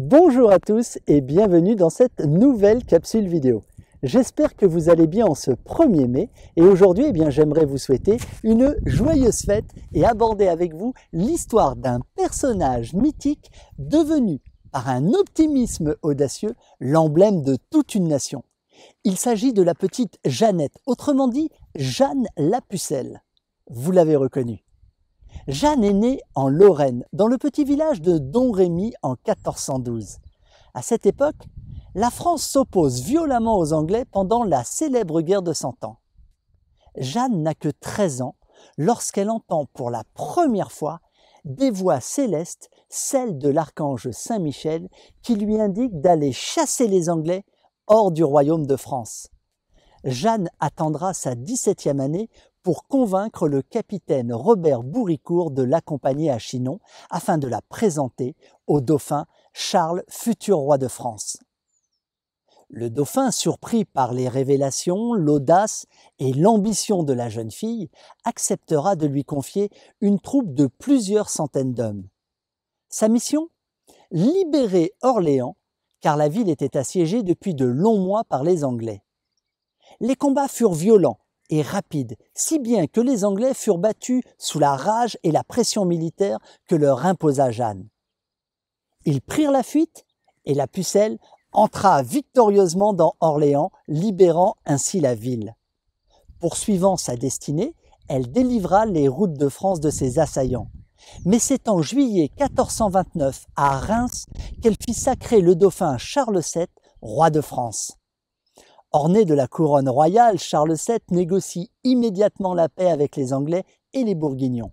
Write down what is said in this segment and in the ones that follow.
Bonjour à tous et bienvenue dans cette nouvelle capsule vidéo. J'espère que vous allez bien en ce 1er mai et aujourd'hui eh bien j'aimerais vous souhaiter une joyeuse fête et aborder avec vous l'histoire d'un personnage mythique devenu par un optimisme audacieux l'emblème de toute une nation. Il s'agit de la petite Jeannette, autrement dit Jeanne Lapucelle. Vous l'avez reconnue. Jeanne est née en Lorraine, dans le petit village de Don-Rémy en 1412. À cette époque, la France s'oppose violemment aux Anglais pendant la célèbre guerre de Cent Ans. Jeanne n'a que 13 ans lorsqu'elle entend pour la première fois des voix célestes, celles de l'archange Saint Michel, qui lui indiquent d'aller chasser les Anglais hors du royaume de France. Jeanne attendra sa 17e année pour convaincre le capitaine Robert Bourricourt de l'accompagner à Chinon afin de la présenter au dauphin Charles, futur roi de France. Le dauphin, surpris par les révélations, l'audace et l'ambition de la jeune fille, acceptera de lui confier une troupe de plusieurs centaines d'hommes. Sa mission Libérer Orléans, car la ville était assiégée depuis de longs mois par les Anglais. Les combats furent violents, et rapide, si bien que les Anglais furent battus sous la rage et la pression militaire que leur imposa Jeanne. Ils prirent la fuite et la pucelle entra victorieusement dans Orléans, libérant ainsi la ville. Poursuivant sa destinée, elle délivra les routes de France de ses assaillants. Mais c'est en juillet 1429 à Reims qu'elle fit sacrer le dauphin Charles VII, roi de France. Ornée de la couronne royale, Charles VII négocie immédiatement la paix avec les Anglais et les Bourguignons.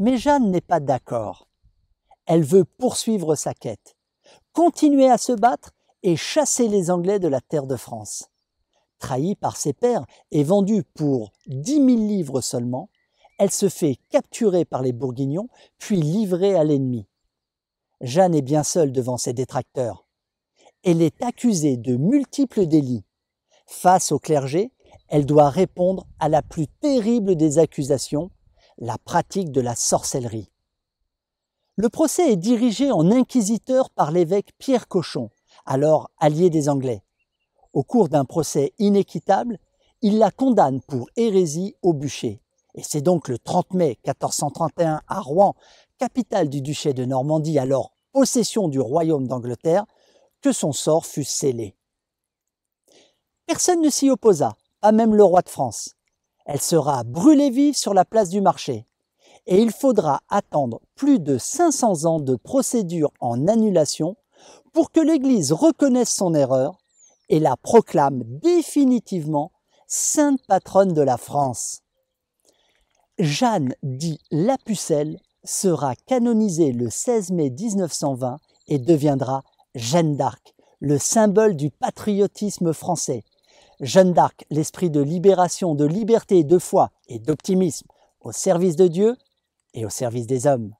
Mais Jeanne n'est pas d'accord. Elle veut poursuivre sa quête, continuer à se battre et chasser les Anglais de la terre de France. Trahie par ses pairs et vendue pour 10 000 livres seulement, elle se fait capturer par les Bourguignons puis livrée à l'ennemi. Jeanne est bien seule devant ses détracteurs. Elle est accusée de multiples délits, Face au clergé, elle doit répondre à la plus terrible des accusations, la pratique de la sorcellerie. Le procès est dirigé en inquisiteur par l'évêque Pierre Cochon, alors allié des Anglais. Au cours d'un procès inéquitable, il la condamne pour hérésie au bûcher. Et c'est donc le 30 mai 1431 à Rouen, capitale du duché de Normandie, alors possession du royaume d'Angleterre, que son sort fut scellé. Personne ne s'y opposa, pas même le roi de France. Elle sera brûlée vive sur la place du marché. Et il faudra attendre plus de 500 ans de procédure en annulation pour que l'Église reconnaisse son erreur et la proclame définitivement sainte patronne de la France. Jeanne dit Lapucelle sera canonisée le 16 mai 1920 et deviendra Jeanne d'Arc, le symbole du patriotisme français, Jeanne d'Arc, l'esprit de libération, de liberté, de foi et d'optimisme au service de Dieu et au service des hommes.